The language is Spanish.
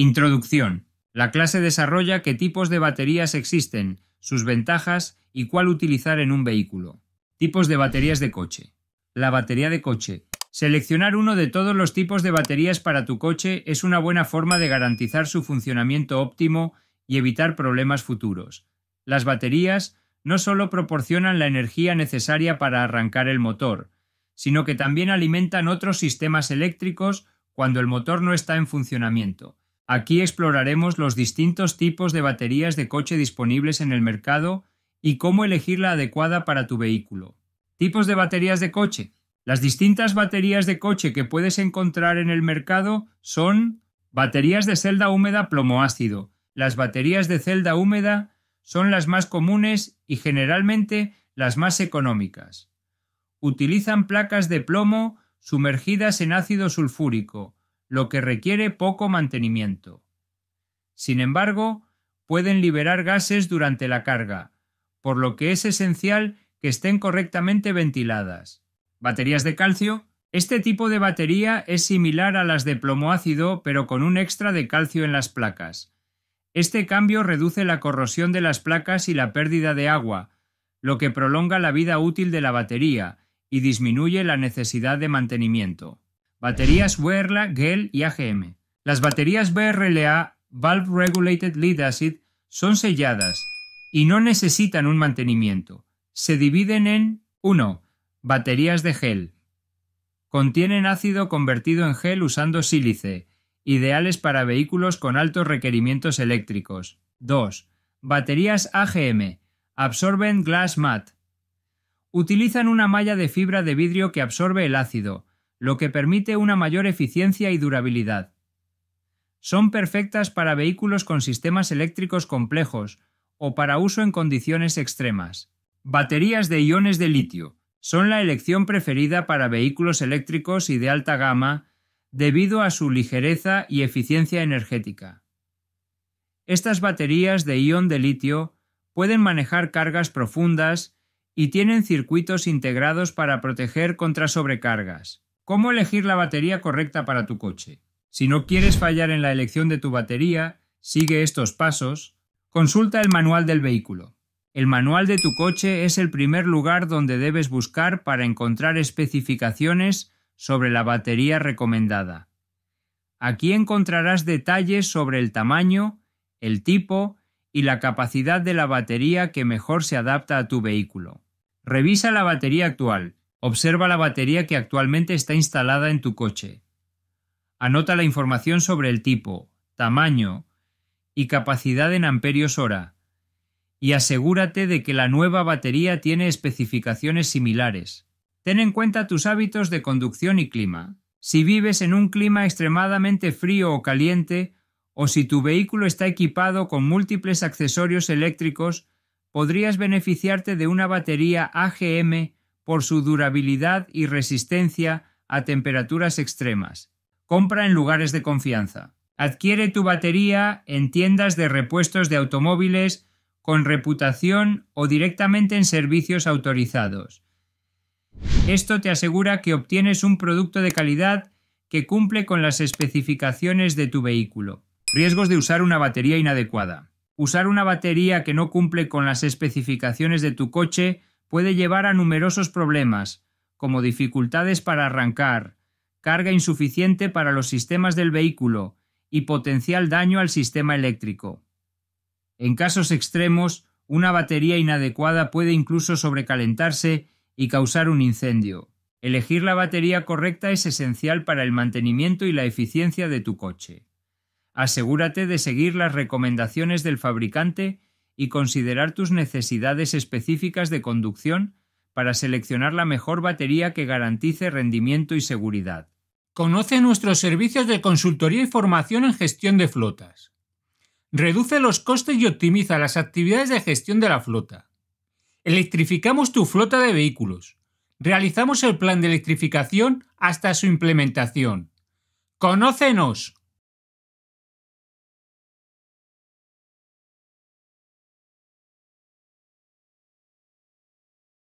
Introducción. La clase desarrolla qué tipos de baterías existen, sus ventajas y cuál utilizar en un vehículo. Tipos de baterías de coche. La batería de coche. Seleccionar uno de todos los tipos de baterías para tu coche es una buena forma de garantizar su funcionamiento óptimo y evitar problemas futuros. Las baterías no solo proporcionan la energía necesaria para arrancar el motor, sino que también alimentan otros sistemas eléctricos cuando el motor no está en funcionamiento. Aquí exploraremos los distintos tipos de baterías de coche disponibles en el mercado y cómo elegir la adecuada para tu vehículo. Tipos de baterías de coche. Las distintas baterías de coche que puedes encontrar en el mercado son baterías de celda húmeda plomo ácido. Las baterías de celda húmeda son las más comunes y generalmente las más económicas. Utilizan placas de plomo sumergidas en ácido sulfúrico, lo que requiere poco mantenimiento. Sin embargo, pueden liberar gases durante la carga, por lo que es esencial que estén correctamente ventiladas. Baterías de calcio. Este tipo de batería es similar a las de plomo ácido, pero con un extra de calcio en las placas. Este cambio reduce la corrosión de las placas y la pérdida de agua, lo que prolonga la vida útil de la batería y disminuye la necesidad de mantenimiento baterías Werla, GEL y AGM. Las baterías BRLA, Valve Regulated Lead Acid, son selladas y no necesitan un mantenimiento. Se dividen en 1. Baterías de gel. Contienen ácido convertido en gel usando sílice, ideales para vehículos con altos requerimientos eléctricos. 2. Baterías AGM. Absorben glass mat. Utilizan una malla de fibra de vidrio que absorbe el ácido, lo que permite una mayor eficiencia y durabilidad. Son perfectas para vehículos con sistemas eléctricos complejos o para uso en condiciones extremas. Baterías de iones de litio son la elección preferida para vehículos eléctricos y de alta gama debido a su ligereza y eficiencia energética. Estas baterías de ion de litio pueden manejar cargas profundas y tienen circuitos integrados para proteger contra sobrecargas. ¿Cómo elegir la batería correcta para tu coche? Si no quieres fallar en la elección de tu batería, sigue estos pasos. Consulta el manual del vehículo. El manual de tu coche es el primer lugar donde debes buscar para encontrar especificaciones sobre la batería recomendada. Aquí encontrarás detalles sobre el tamaño, el tipo y la capacidad de la batería que mejor se adapta a tu vehículo. Revisa la batería actual, Observa la batería que actualmente está instalada en tu coche. Anota la información sobre el tipo, tamaño y capacidad en amperios hora. Y asegúrate de que la nueva batería tiene especificaciones similares. Ten en cuenta tus hábitos de conducción y clima. Si vives en un clima extremadamente frío o caliente, o si tu vehículo está equipado con múltiples accesorios eléctricos, podrías beneficiarte de una batería AGM por su durabilidad y resistencia a temperaturas extremas. Compra en lugares de confianza. Adquiere tu batería en tiendas de repuestos de automóviles con reputación o directamente en servicios autorizados. Esto te asegura que obtienes un producto de calidad que cumple con las especificaciones de tu vehículo. Riesgos de usar una batería inadecuada. Usar una batería que no cumple con las especificaciones de tu coche puede llevar a numerosos problemas, como dificultades para arrancar, carga insuficiente para los sistemas del vehículo y potencial daño al sistema eléctrico. En casos extremos, una batería inadecuada puede incluso sobrecalentarse y causar un incendio. Elegir la batería correcta es esencial para el mantenimiento y la eficiencia de tu coche. Asegúrate de seguir las recomendaciones del fabricante y considerar tus necesidades específicas de conducción para seleccionar la mejor batería que garantice rendimiento y seguridad. Conoce nuestros servicios de consultoría y formación en gestión de flotas. Reduce los costes y optimiza las actividades de gestión de la flota. Electrificamos tu flota de vehículos. Realizamos el plan de electrificación hasta su implementación. ¡Conócenos!